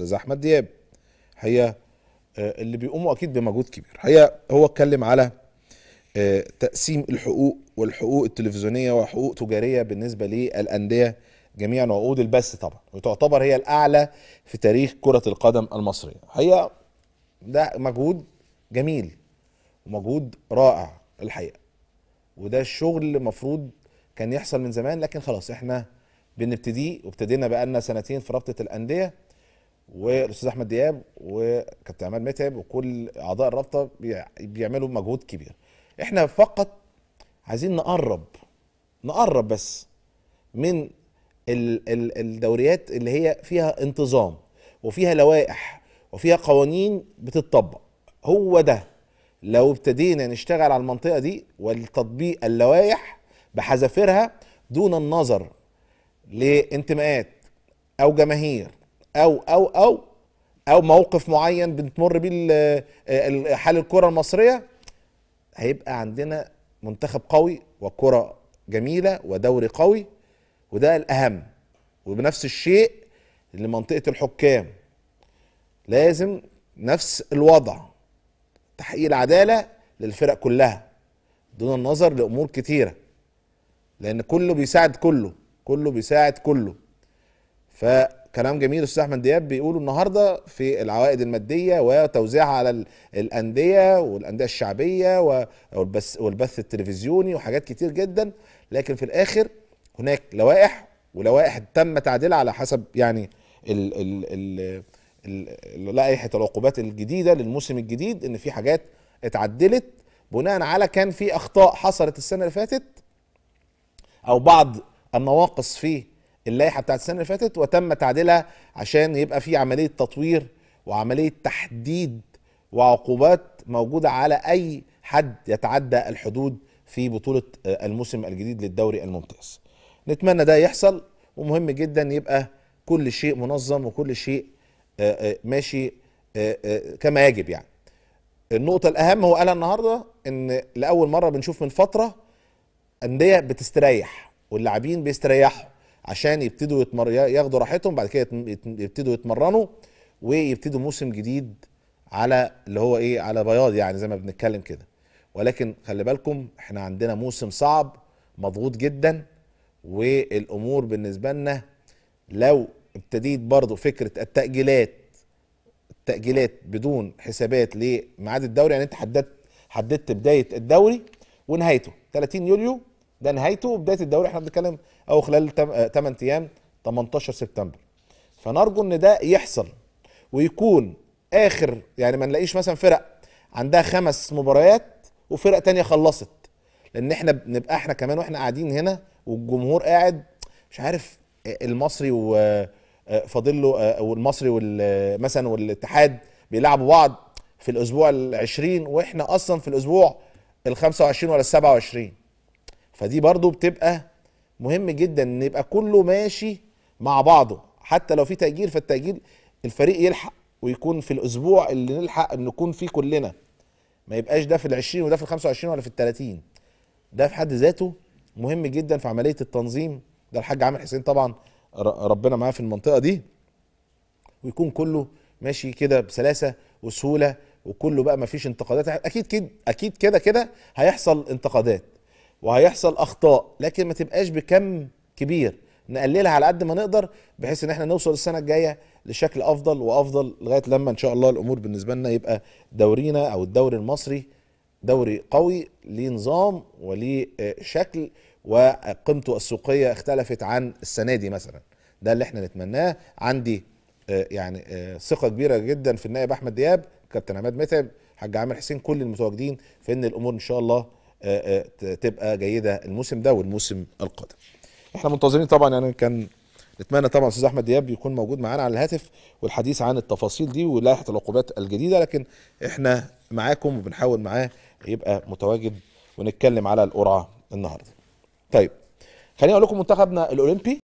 الاستاذ احمد دياب هي آه، اللي بيقوموا اكيد بمجهود كبير هي هو اتكلم على آه، تقسيم الحقوق والحقوق التلفزيونيه وحقوق تجاريه بالنسبه للانديه جميع عقود البث طبعا وتعتبر هي الاعلى في تاريخ كره القدم المصريه هي ده مجهود جميل ومجهود رائع الحقيقه وده الشغل اللي المفروض كان يحصل من زمان لكن خلاص احنا بنبتديه وابتدينا بقالنا سنتين في رابطه الانديه والاستاذ احمد دياب وكابتن عماد متعب وكل اعضاء الرابطه بيعملوا مجهود كبير احنا فقط عايزين نقرب نقرب بس من الدوريات اللي هي فيها انتظام وفيها لوائح وفيها قوانين بتطبق هو ده لو ابتدينا نشتغل على المنطقه دي والتطبيق اللوائح بحذافيرها دون النظر لانتماءات او جماهير او او او او موقف معين بتمر بيه حال الكره المصريه هيبقى عندنا منتخب قوي وكره جميله ودوري قوي وده الاهم وبنفس الشيء لمنطقه الحكام لازم نفس الوضع تحقيق العداله للفرق كلها دون النظر لامور كتيره لان كله بيساعد كله كله بيساعد كله ف كلام جميل استاذ احمد دياب بيقوله النهارده في العوائد الماديه وتوزيعها على الانديه والانديه الشعبيه والبث والبث التلفزيوني وحاجات كتير جدا لكن في الاخر هناك لوائح ولوائح تم تعديلها على حسب يعني ال ال ال لائحه العقوبات الجديده للموسم الجديد ان في حاجات اتعدلت بناء على كان في اخطاء حصلت السنه اللي فاتت او بعض النواقص في اللائحه بتاعت السنه اللي فاتت وتم تعديلها عشان يبقى في عمليه تطوير وعمليه تحديد وعقوبات موجوده على اي حد يتعدى الحدود في بطوله آه، الموسم الجديد للدوري الممتاز. نتمنى ده يحصل ومهم جدا يبقى كل شيء منظم وكل شيء آه، آه، ماشي كما يجب يعني. النقطة الأهم هو قالها النهاردة إن لأول مرة بنشوف من فترة أندية بتستريح واللاعبين بيستريحوا عشان يبتدوا يتمر... ياخدوا راحتهم بعد كده يبتدوا يتمرنوا ويبتدوا موسم جديد على اللي هو ايه على بياض يعني زي ما بنتكلم كده ولكن خلي بالكم احنا عندنا موسم صعب مضغوط جدا والامور بالنسبه لنا لو ابتديت برضو فكره التاجيلات التاجيلات بدون حسابات لميعاد الدوري يعني انت حددت حددت بدايه الدوري ونهايته 30 يوليو ده نهايته بدايه الدوري احنا بنتكلم او خلال 8 آه، ايام 18 سبتمبر فنرجو ان ده يحصل ويكون اخر يعني ما نلاقيش مثلا فرق عندها خمس مباريات وفرق تانية خلصت لان احنا بنبقى احنا كمان واحنا قاعدين هنا والجمهور قاعد مش عارف آه، المصري وفاضله آه، له والمصري مثلا والاتحاد بيلعبوا بعض في الاسبوع ال 20 واحنا اصلا في الاسبوع ال 25 ولا ال 27 فدي برضو بتبقى مهم جدا ان يبقى كله ماشي مع بعضه حتى لو في تأجيل فالتأجيل الفريق يلحق ويكون في الاسبوع اللي نلحق نكون فيه كلنا ما يبقاش ده في ال20 وده في ال25 ولا في ال30 ده في حد ذاته مهم جدا في عملية التنظيم ده الحاج عامر حسين طبعا ربنا معاه في المنطقة دي ويكون كله ماشي كده بسلاسة وسهولة وكله بقى ما فيش انتقادات اكيد كده اكيد كده كده هيحصل انتقادات وهيحصل اخطاء لكن ما تبقاش بكم كبير نقللها على قد ما نقدر بحيث ان احنا نوصل السنه الجايه لشكل افضل وافضل لغايه لما ان شاء الله الامور بالنسبه لنا يبقى دورينا او الدوري المصري دوري قوي ليه نظام وليه شكل وقيمته السوقيه اختلفت عن السنه دي مثلا ده اللي احنا نتمناه عندي آه، يعني آه، ثقه كبيره جدا في النائب احمد دياب كابتن عماد متعب حاج عامر حسين كل المتواجدين في ان الامور ان شاء الله آه، آه، تبقى جيده الموسم ده والموسم القادم احنا منتظرين طبعا يعني كان نتمنى طبعا استاذ احمد دياب يكون موجود معانا على الهاتف والحديث عن التفاصيل دي ولائحه العقوبات الجديده لكن احنا معاكم وبنحاول معاه يبقى متواجد ونتكلم على القرعه النهارده. طيب خليني اقول لكم منتخبنا الاولمبي